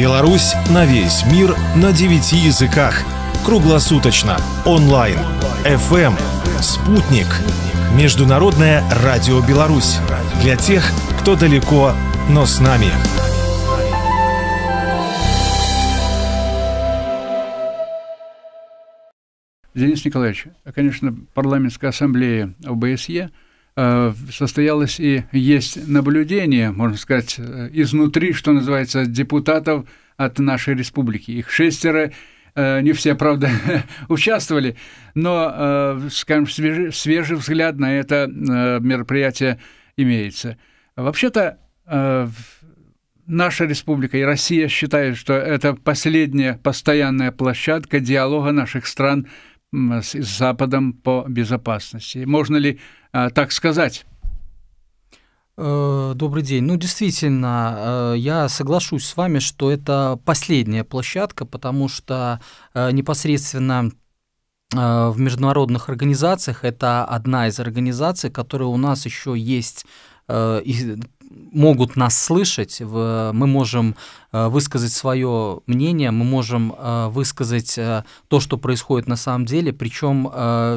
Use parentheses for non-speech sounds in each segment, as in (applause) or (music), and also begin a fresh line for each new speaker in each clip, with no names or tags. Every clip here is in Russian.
Беларусь на весь мир на девяти языках. Круглосуточно. Онлайн. FM. Эм. Спутник. Международное радио «Беларусь». Для тех, кто далеко, но
с нами. Денис Николаевич, конечно, парламентская ассамблея ОБСЕ – Э, состоялось и есть наблюдение, можно сказать, э, изнутри, что называется, депутатов от нашей республики. Их шестеро, э, не все, правда, (laughs) участвовали, но, скажем, свежий, свежий взгляд на это мероприятие имеется. Вообще-то наша республика и Россия считают, что это последняя постоянная площадка диалога наших стран – с Западом по безопасности. Можно ли а, так сказать? Э, добрый день. Ну, действительно,
э, я соглашусь с вами, что это последняя площадка, потому что э, непосредственно в международных организациях это одна из организаций, которая у нас еще есть могут нас слышать, мы можем э, высказать свое мнение, мы можем э, высказать э, то, что происходит на самом деле, причем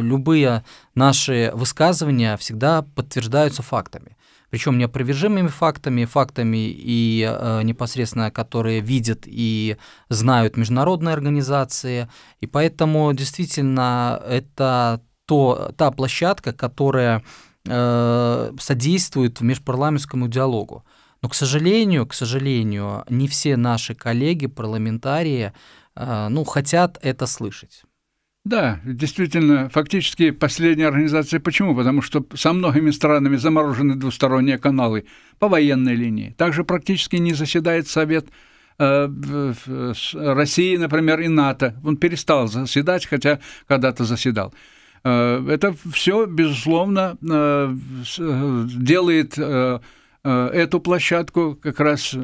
любые наши высказывания всегда подтверждаются фактами причем неопровержимыми фактами, фактами и э, непосредственно которые видят и знают международные организации. И поэтому действительно это то, та площадка, которая э, содействует межпарламентскому диалогу. Но, к сожалению, к сожалению, не все наши коллеги, парламентарии, э, ну, хотят это слышать.
Да, действительно, фактически последняя организация. Почему? Потому что со многими странами заморожены двусторонние каналы по военной линии. Также практически не заседает Совет э, России, например, и НАТО. Он перестал заседать, хотя когда-то заседал. Э, это все, безусловно, э, э, делает эту площадку как раз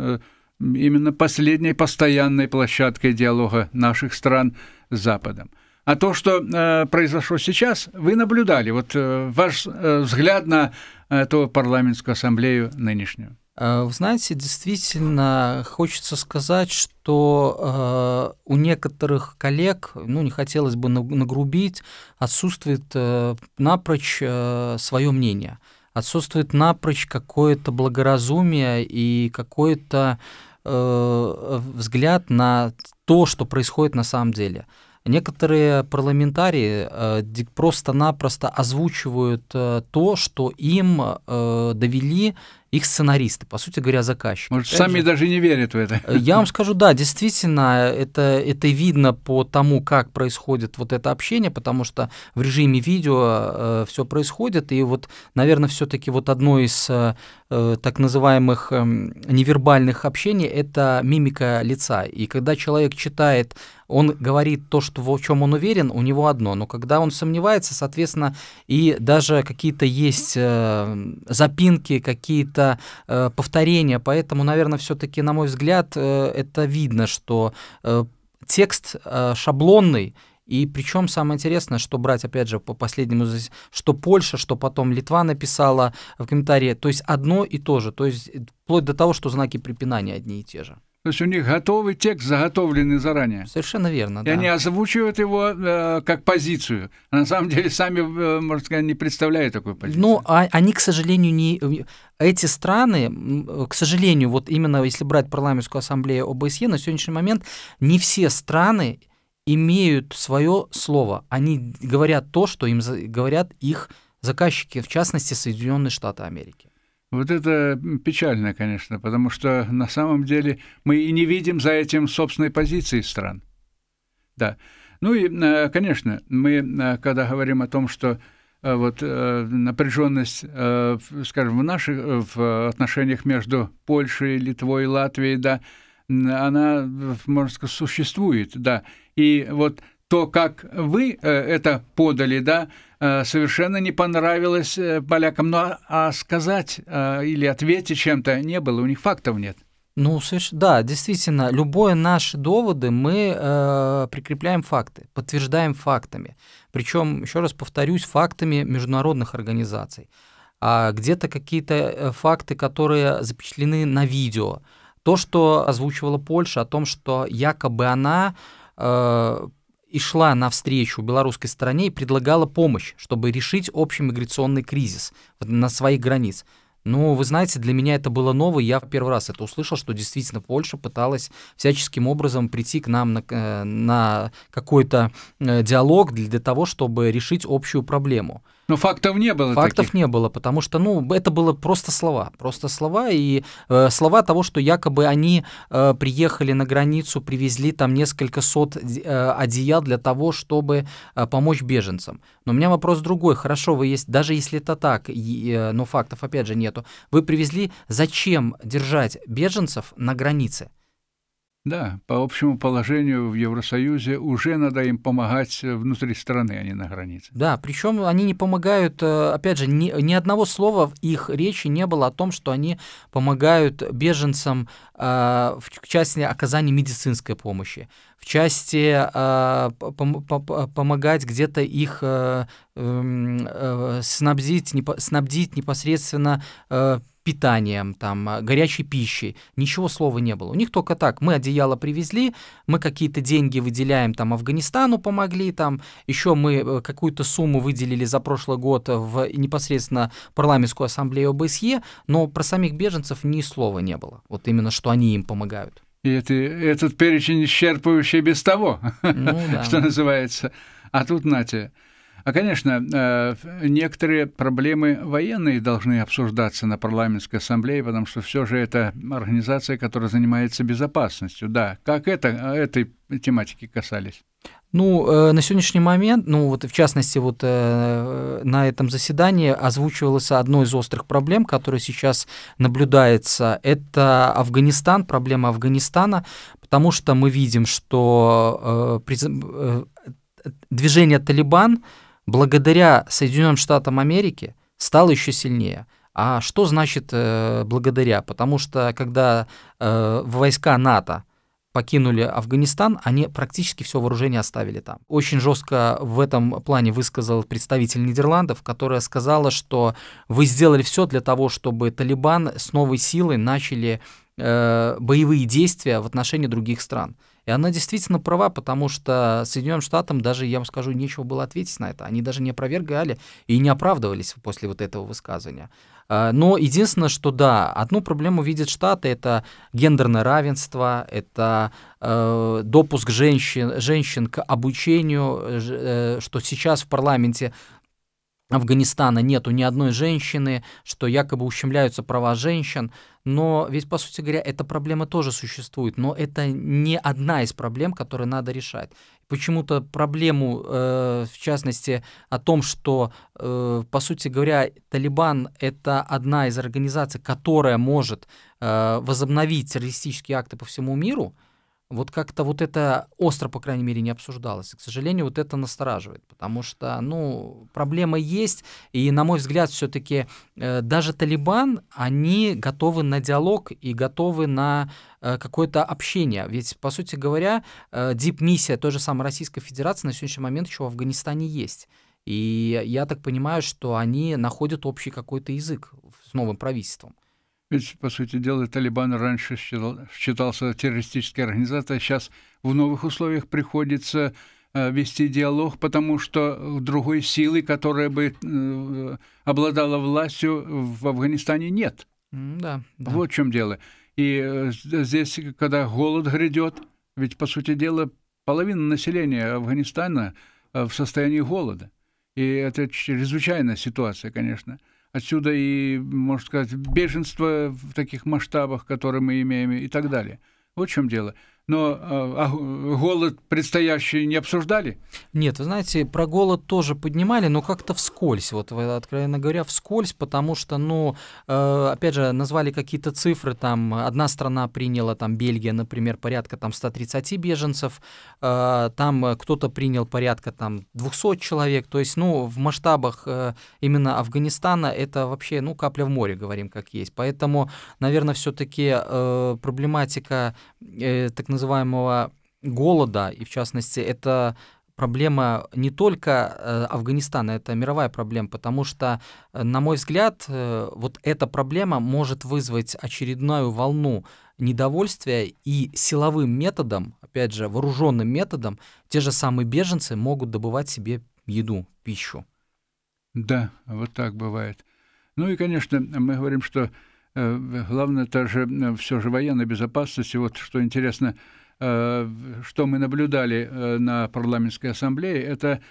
именно последней постоянной площадкой диалога наших стран с Западом. А то, что произошло сейчас, вы наблюдали. Вот ваш взгляд на эту парламентскую ассамблею нынешнюю. Э, вы знаете, действительно, хочется сказать, что э, у некоторых
коллег, ну, не хотелось бы нагрубить, отсутствует э, напрочь свое мнение, отсутствует напрочь какое-то благоразумие и какое-то взгляд на то, что происходит на самом деле. Некоторые парламентарии э, просто-напросто озвучивают э, то, что им э, довели их сценаристы, по сути говоря, заказчики. Может, сами же,
даже не верят в это. Э, я
вам скажу, да, действительно, это, это видно по тому, как происходит вот это общение, потому что в режиме видео э, все происходит, и вот, наверное, все-таки вот одно из э, э так называемых э, невербальных общений — это мимика лица. И когда человек читает он говорит то, что, в чем он уверен, у него одно. Но когда он сомневается, соответственно, и даже какие-то есть э, запинки, какие-то какие э, повторения, поэтому, наверное, все-таки, на мой взгляд, э, это видно, что э, текст э, шаблонный, и причем самое интересное, что брать, опять же, по последнему, что Польша, что потом Литва написала в комментарии, то есть одно и то же, то есть э, вплоть до того, что знаки
препинания одни и те же. То есть у них готовый текст, заготовленный заранее. Совершенно верно. И да. они озвучивают его э, как позицию. А на самом деле сами, э, можно сказать, не представляют такую позицию.
Ну, а, они, к сожалению, не... Э, эти страны, э, к сожалению, вот именно если брать парламентскую ассамблею ОБСЕ, на сегодняшний момент не все страны имеют свое слово. Они говорят то, что им говорят их заказчики,
в частности, Соединенные Штаты Америки. Вот это печально, конечно, потому что на самом деле мы и не видим за этим собственной позиции стран. Да. Ну и, э, конечно, мы, э, когда говорим о том, что э, вот напряженность, скажем, в наших в отношениях между Польшей, Литвой и Латвией, да, она, можно сказать, существует, да. И вот то, как вы э, это подали, да, э, совершенно не понравилось э, полякам. Ну, а, а сказать или ответить чем-то не было, у них фактов нет.
Ну, да, действительно, любое наши доводы мы э, прикрепляем факты, подтверждаем фактами. Причем, еще раз повторюсь, фактами международных организаций. А где-то какие-то факты, которые запечатлены на видео. То, что озвучивала Польша о том, что якобы она и шла навстречу белорусской стороне и предлагала помощь, чтобы решить общий миграционный кризис на своих границ. Но ну, вы знаете, для меня это было ново, я в первый раз это услышал, что действительно Польша пыталась всяческим образом прийти к нам на, э, на какой-то э, диалог для того, чтобы решить общую проблему. Но ну, фактов не было. Фактов таких. не было, потому что, ну, это было просто слова, просто слова и э, слова того, что якобы они э, приехали на границу, привезли там несколько сот э, одеял для того, чтобы э, помочь беженцам. Но у меня вопрос другой. Хорошо, вы есть, даже если это так, и, э, но фактов опять же нету. Вы привезли, зачем держать беженцев на границе?
Да, по общему положению в Евросоюзе уже надо им помогать э, внутри страны, а не на границе. Да, причем они не помогают, э,
опять же, ни, ни одного слова в их речи не было о том, что они помогают беженцам э, в части оказания медицинской помощи, в части э, пом пом помогать где-то их э, эм, э, снабдить, непо снабдить непосредственно питанием, там, а, горячей пищей. Ничего слова не было. У них только так. Мы одеяло привезли, мы какие-то деньги выделяем, там, Афганистану помогли, там, еще мы э, какую-то сумму выделили за прошлый год в непосредственно парламентскую ассамблею ОБСЕ, но про самих беженцев ни слова не было. Вот именно, что они им помогают.
И это, этот перечень исчерпывающий без того, ну, (laughs) да. что называется. А тут, Натя, а, конечно, э, некоторые проблемы военные должны обсуждаться на парламентской ассамблее, потому что все же это организация, которая занимается безопасностью. Да, как это э, этой тематики касались?
Ну, э, на сегодняшний момент, ну вот в частности вот на этом заседании озвучивалось одно из острых проблем, которая сейчас наблюдается, это Афганистан, проблема Афганистана, потому что мы видим, что движение «Талибан» благодаря Соединенным Штатам Америки стал еще сильнее. А что значит э, благодаря? Потому что когда э, войска НАТО покинули Афганистан, они практически все вооружение оставили там. Очень жестко в этом плане высказал представитель Нидерландов, которая сказала, что вы сделали все для того, чтобы Талибан с новой силой начали э, боевые действия в отношении других стран. И она действительно права, потому что Соединенным Штатам даже, я вам скажу, нечего было ответить на это. Они даже не опровергали и не оправдывались после вот этого высказывания. А, но единственное, что да, одну проблему видят Штаты, это гендерное равенство, это э, допуск женщин, женщин к обучению, э, что сейчас в парламенте Афганистана нету ни одной женщины, что якобы ущемляются права женщин, но ведь, по сути говоря, эта проблема тоже существует, но это не одна из проблем, которые надо решать. Почему-то проблему, э, в частности, о том, что, э, по сути говоря, Талибан — это одна из организаций, которая может э, возобновить террористические акты по всему миру — вот как-то вот это остро, по крайней мере, не обсуждалось. И, к сожалению, вот это настораживает, потому что, ну, проблема есть, и, на мой взгляд, все-таки э, даже Талибан, они готовы на диалог и готовы на э, какое-то общение. Ведь, по сути говоря, э, дип-миссия той же самой Российской Федерации на сегодняшний момент еще в Афганистане есть. И я так понимаю, что они
находят общий какой-то язык с новым правительством. Ведь, по сути дела, Талибан раньше считал, считался террористической организацией, а сейчас в новых условиях приходится э, вести диалог, потому что другой силы, которая бы э, обладала властью, в Афганистане нет. Да, да. Вот в чем дело. И э, здесь, когда голод грядет, ведь, по сути дела, половина населения Афганистана в состоянии голода. И это чрезвычайная ситуация, конечно. Отсюда и, можно сказать, беженство в таких масштабах, которые мы имеем, и так далее. Вот в чем дело но э, а голод предстоящий не обсуждали?
Нет, вы знаете, про голод тоже поднимали, но как-то вскользь, вот откровенно говоря, вскользь, потому что, ну, э, опять же, назвали какие-то цифры, там, одна страна приняла, там, Бельгия, например, порядка там 130 беженцев, э, там кто-то принял порядка там 200 человек, то есть, ну, в масштабах именно Афганистана это вообще, ну, капля в море, говорим, как есть. Поэтому, наверное, все-таки проблематика так называемых называемого голода, и в частности, это проблема не только э, Афганистана, это мировая проблема, потому что, э, на мой взгляд, э, вот эта проблема может вызвать очередную волну недовольствия и силовым методом, опять же, вооруженным методом, те же самые беженцы могут добывать себе еду, пищу.
Да, вот так бывает. Ну и, конечно, мы говорим, что Э, главное, это же все же военная безопасность. И вот что интересно, э, что мы наблюдали э, на парламентской ассамблее, это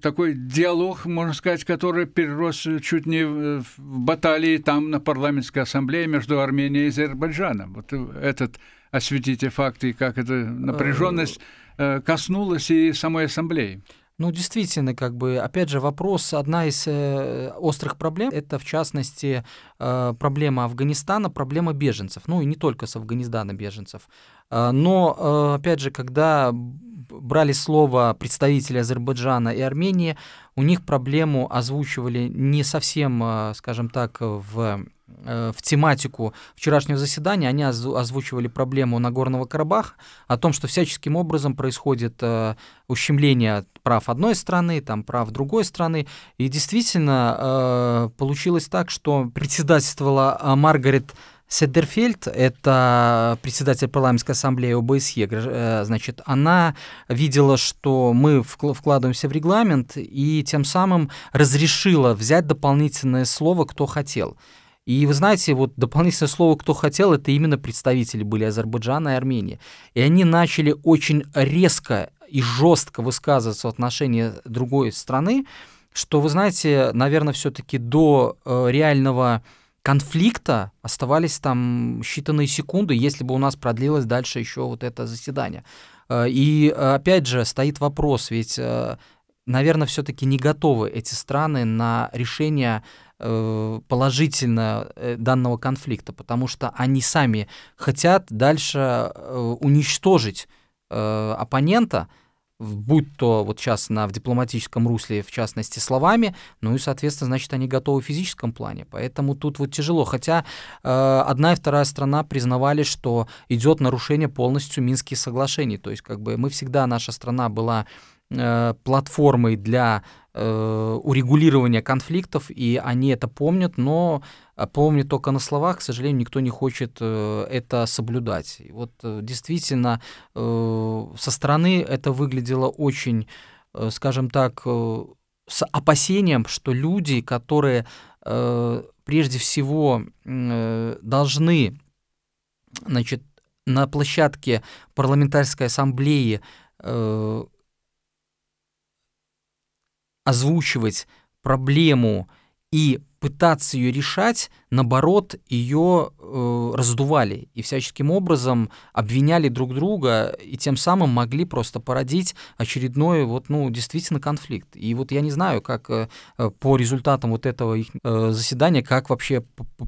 такой диалог, можно сказать, который перерос чуть не в баталии там на парламентской ассамблее между Арменией и Азербайджаном. Вот этот осветите факты, как эта напряженность коснулась и самой ассамблеи.
Ну, действительно, как бы, опять же, вопрос, одна из э, острых проблем, это, в частности, э, проблема Афганистана, проблема беженцев, ну, и не только с Афганистана беженцев. Э, но, э, опять же, когда брали слово представители Азербайджана и Армении, у них проблему озвучивали не совсем, э, скажем так, в Э, в тематику вчерашнего заседания, они озвучивали проблему Нагорного Карабаха, о том, что всяческим образом происходит э, ущемление прав одной страны, там, прав другой страны. И действительно э, получилось так, что (laughs) председательствовала Маргарет Седерфельд, это председатель парламентской ассамблеи ОБСЕ, значит, она видела, что мы вкладываемся в регламент и тем самым разрешила взять дополнительное слово, кто хотел. И вы знаете, вот дополнительное слово «кто хотел» — это именно представители были Азербайджана и Армении. И они начали очень резко и жестко высказываться в отношении другой страны, что, вы знаете, наверное, все-таки до э, реального конфликта оставались там считанные секунды, если бы у нас продлилось дальше еще вот это заседание. Э, и опять же стоит вопрос, ведь, э, наверное, все-таки не готовы эти страны на решение Э, положительно э, данного конфликта, потому что они сами хотят дальше э, уничтожить оппонента, будь то вот сейчас на, в дипломатическом русле, в частности, словами, ну и, соответственно, значит, они готовы в физическом плане. Поэтому тут вот тяжело. Хотя э, одна и вторая страна признавали, что идет нарушение полностью Минских соглашений. То есть, как бы мы всегда, наша страна была Э, платформой для э, урегулирования конфликтов, и они это помнят, но э, помнят только на словах, к сожалению, никто не хочет это соблюдать. И вот действительно, со стороны это выглядело очень, скажем так, с опасением, что люди, которые прежде всего должны значит, на площадке парламентарской ассамблеи озвучивать проблему и пытаться ее решать, наоборот, ее э, раздували и всяческим образом обвиняли друг друга, и тем самым могли просто породить очередной, вот, ну, действительно, конфликт. И вот я не знаю, как э, э по результатам вот этого их, э, заседания, как вообще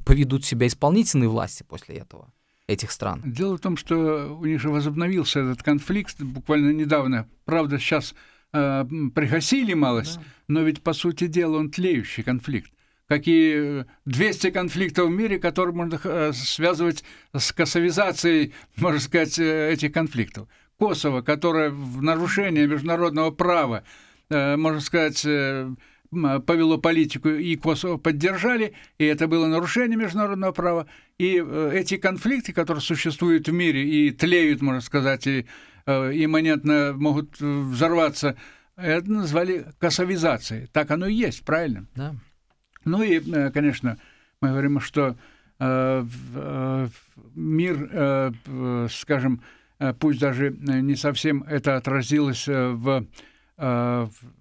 поведут себя исполнительные власти после этого этих стран.
Дело в том, что у них же возобновился этот конфликт буквально недавно. Правда, сейчас э, пригасили малость, да. но ведь, по сути дела, он тлеющий конфликт. Какие 200 э, конфликтов в мире, которые можно э, связывать с косовизацией, можно сказать, э, этих конфликтов. Косово, которое в нарушение международного права, э, можно сказать, повело политику, и Косово поддержали, и это было нарушение международного права. И э, эти конфликты, которые существуют в мире и тлеют, можно сказать, и э, имманентно могут э, взорваться, это назвали косовизацией. Так оно и есть, правильно? Да. Ну и, конечно, мы говорим, что мир, скажем, пусть даже не совсем это отразилось в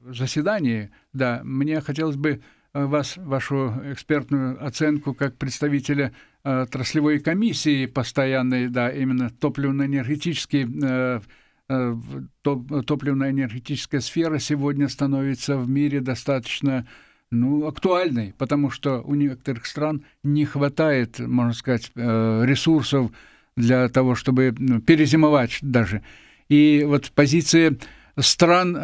заседании да, мне хотелось бы э, вас, вашу экспертную оценку как представителя э, отраслевой комиссии постоянной, да, именно топливно-энергетический э, э топ, топливно-энергетическая сфера сегодня становится в мире достаточно ну, актуальной, потому что у некоторых стран не хватает, можно сказать, э, ресурсов для того, чтобы ну, перезимовать даже. И вот позиции стран,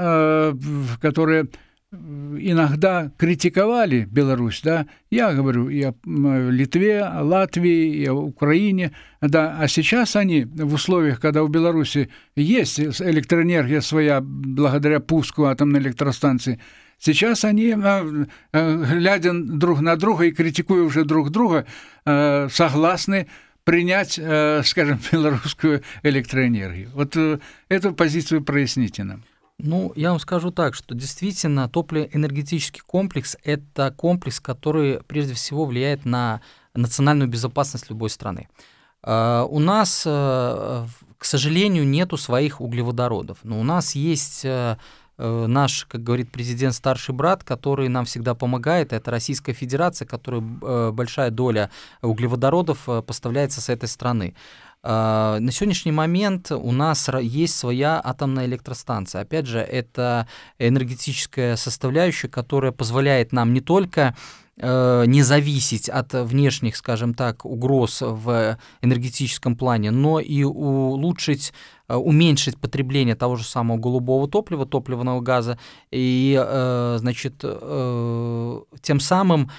которые иногда критиковали Беларусь, да, я говорю и о Литве, о Латвии, и о Украине, да, а сейчас они в условиях, когда у Беларуси есть электроэнергия своя благодаря пуску атомной электростанции, Сейчас они, э, э, глядя друг на друга и критикуя уже друг друга, э, согласны принять, скажем, (laughs) белорусскую электроэнергию. Вот эту позицию проясните нам.
Ну, я вам скажу так, что действительно топливоэнергетический комплекс – это комплекс, который прежде всего влияет на национальную безопасность любой страны. А, у нас, э, к сожалению, нету своих углеводородов, но у нас есть э, э, наш, как говорит президент, старший брат, который нам всегда помогает. Это Российская Федерация, которая большая доля углеводородов поставляется с этой страны. А, на сегодняшний момент у нас есть своя атомная электростанция. Опять же, это энергетическая составляющая, которая позволяет нам не только э, не зависеть от внешних, скажем так, угроз в энергетическом плане, но и улучшить, э, уменьшить потребление того же самого голубого топлива, топливного газа, и, э, значит, тем самым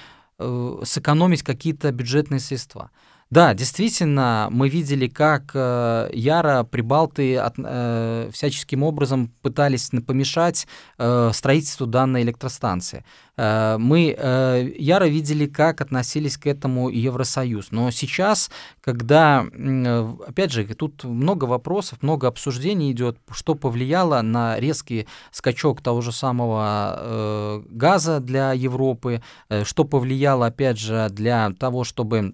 сэкономить какие-то бюджетные средства. Да, действительно, мы видели, как э, Яра, Прибалты от, э, всяческим образом пытались помешать э, строительству данной электростанции. Э, мы э, Яра видели, как относились к этому Евросоюз. Но сейчас, когда, э, опять же, тут много вопросов, много обсуждений идет, что повлияло на резкий скачок того же самого э, газа для Европы, э, что повлияло, опять же, для того, чтобы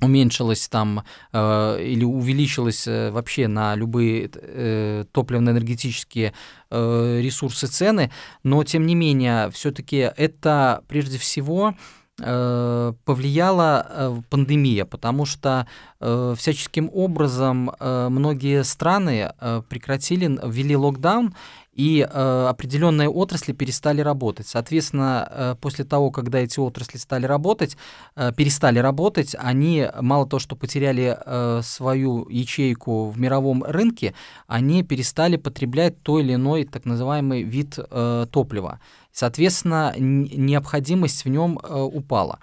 уменьшилась там э, или увеличилась э, вообще на любые э, топливно-энергетические э, ресурсы цены, но тем не менее все-таки это прежде всего Э, повлияла э, пандемия, потому что э, всяческим образом э, многие страны э, прекратили, ввели локдаун, и э, определенные отрасли перестали работать. Соответственно, э, после того, когда эти отрасли стали работать, э, перестали работать, они мало того, что потеряли э, свою ячейку в мировом рынке, они перестали потреблять то или иной так называемый вид э, топлива. Соответственно, необходимость в нем э, упала.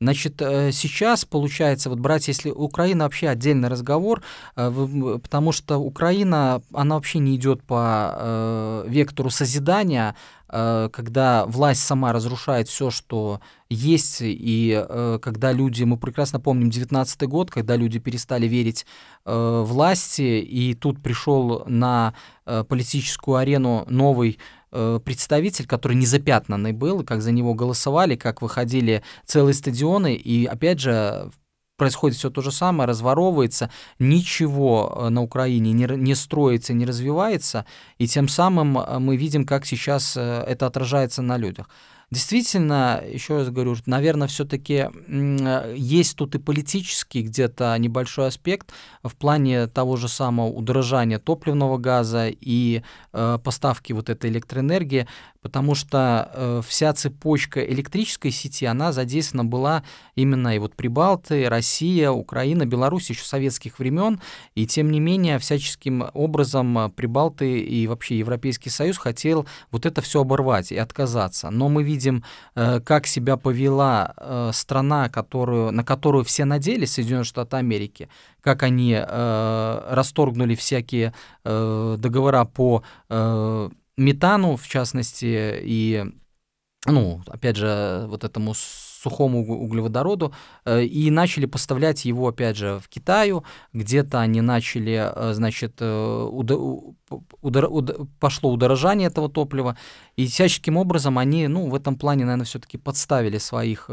Значит, э, сейчас получается, вот брать, если Украина вообще отдельный разговор, э, потому что Украина, она вообще не идет по вектору созидания, когда власть сама разрушает все, что есть, и когда люди, мы прекрасно помним 19 год, когда люди перестали верить власти, и тут пришел на политическую арену новый Э, представитель, который незапятнанный был, как за него голосовали, как выходили целые стадионы, и опять же происходит все то же самое, разворовывается, ничего э, на Украине не, не строится, не развивается, и тем самым э, мы видим, как сейчас это отражается на людях. Действительно, еще раз говорю, наверное, все-таки э, есть тут и политический где-то небольшой аспект в плане того же самого удорожания топливного газа и э, поставки вот этой электроэнергии, потому что э, вся цепочка электрической сети, она задействована была именно и вот Прибалты, Россия, Украина, Беларусь еще советских времен, и тем не менее всяческим образом э, Прибалты и вообще Европейский Союз хотел вот это все оборвать и отказаться. Но мы видим видим, э, как себя повела э, страна, которую, на которую все надеялись, Соединенные Штаты Америки, как они э, расторгнули всякие договора по метану, в частности, и, ну, опять же, вот этому сухому углеводороду, э, и начали поставлять его, опять же, в Китаю, где-то они начали, э, значит, э, удо, удо, пошло удорожание этого топлива, и всяческим образом они, ну, в этом плане, наверное, все-таки подставили своих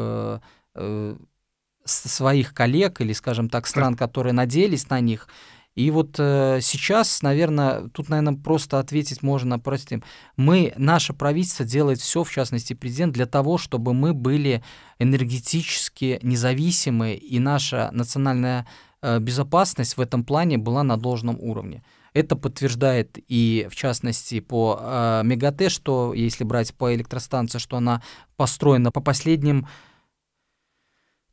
своих коллег или, скажем так, стран, которые надеялись на них, и вот э, сейчас, наверное, тут, наверное, просто ответить можно простым. Мы, наше правительство делает все, в частности, президент, для того, чтобы мы были энергетически независимы, и наша национальная э, безопасность в этом плане была на должном уровне. Это подтверждает и, в частности, по э, Мегате, что, если брать по электростанции, что она построена по последним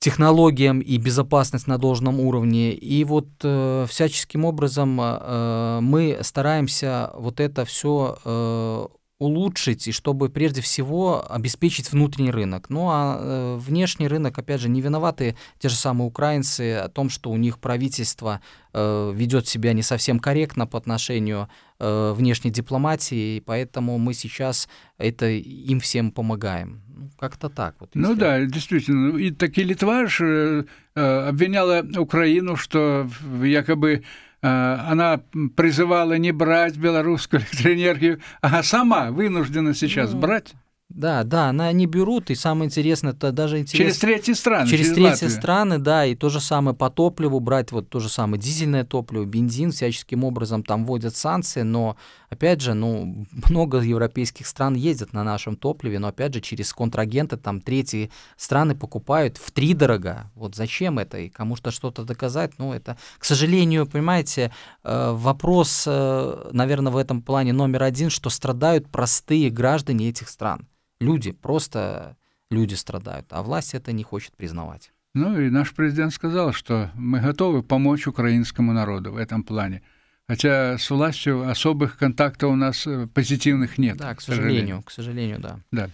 технологиям и безопасность на должном уровне. И вот э, всяческим образом э, э мы стараемся вот это все э, улучшить и чтобы прежде всего обеспечить внутренний рынок. Ну а э, внешний рынок, опять же, не виноваты те же самые украинцы о том, что у них правительство э, ведет себя не совсем корректно по отношению э, внешней дипломатии, и поэтому мы сейчас это им всем помогаем. Ну, как-то так. Вот,
ну если... Ну да, действительно. И таки Литва же, обвиняла Украину, что якобы Э, она призывала не брать белорусскую (laughs) электроэнергию, а сама вынуждена сейчас ну, брать.
Да, да, она, они берут, и самое интересное, это даже интересно... Через третьи страны. Через, через третьи страны, да, и то же самое по топливу брать, вот то же самое дизельное топливо, бензин, всяческим образом там вводят санкции, но, опять же, ну, (laughs) много европейских стран ездят на нашем топливе, но, опять же, через контрагенты там третьи страны покупают в три дорого. Вот зачем это? И кому-то что-то доказать, ну, это, к сожалению, понимаете, э, вопрос, э, наверное, в этом плане номер один, что страдают простые граждане этих стран. Люди, просто люди страдают, а власть это не хочет признавать.
Ну и наш президент сказал, что мы готовы помочь украинскому народу в этом плане. Хотя с властью особых контактов у нас э, позитивных нет. Да, к сожалению, к сожалению, к сожалению да. Да.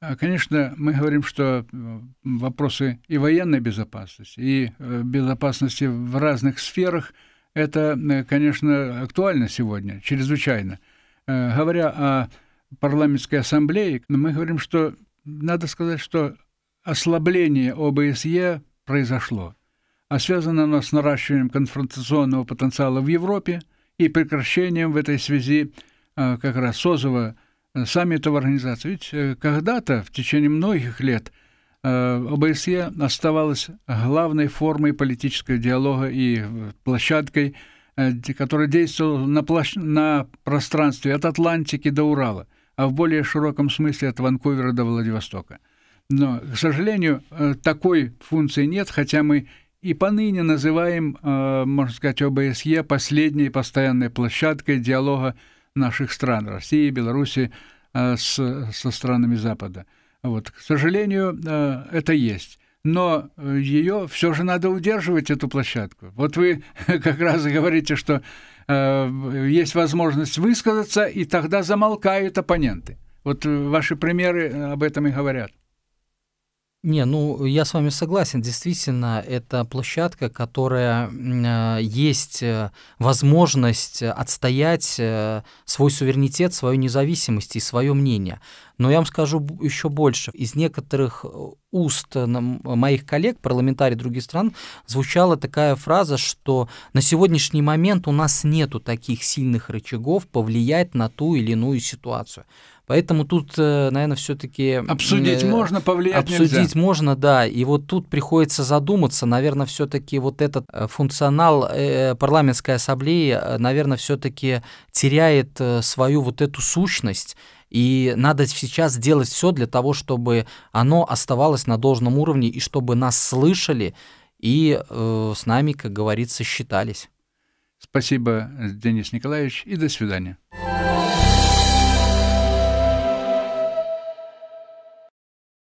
А, конечно, мы говорим, что вопросы и военной безопасности, и э, безопасности в разных сферах, это, э, конечно, актуально сегодня, чрезвычайно. Говоря о парламентской ассамблеи, мы говорим, что надо сказать, что ослабление ОБСЕ произошло, а связано оно с наращиванием конфронтационного потенциала в Европе и прекращением в этой связи а, как раз Созова э, саммита в организации. Ведь э, когда-то, в течение многих лет, э, ОБСЕ оставалась главной формой политического диалога и площадкой, которая действовала на, площ... на пространстве от Атлантики до Урала – а в более широком смысле от Ванкувера до Владивостока. Но, к сожалению, э, такой функции нет, хотя мы и поныне называем, э, можно сказать, ОБСЕ последней постоянной площадкой диалога наших стран, России, Беларуси, э, с, со странами Запада. Вот. К сожалению, это есть но э, ее все же надо удерживать, эту площадку. Вот вы (laughs) как раз говорите, что э, есть возможность высказаться, и тогда замолкают оппоненты. Вот э, ваши примеры э, об этом и говорят.
Не, ну я с вами согласен. Действительно, это площадка, которая э, есть возможность отстоять э, свой суверенитет, свою независимость и свое мнение. Но я вам скажу еще больше. Из некоторых э, уст э, э, моих коллег, парламентариев других стран, звучала такая фраза, что на сегодняшний момент у нас нету таких сильных рычагов повлиять на ту или иную ситуацию. Поэтому тут, наверное, все-таки... Обсудить можно, повлиять Обсудить нельзя. можно, да. И вот тут приходится задуматься. Наверное, все-таки вот этот функционал парламентской ассамблеи, наверное, все-таки теряет свою вот эту сущность и надо сейчас делать все для того, чтобы оно оставалось на должном уровне и чтобы нас слышали и э, с нами, как говорится, считались.
Спасибо, Денис Николаевич, и до свидания.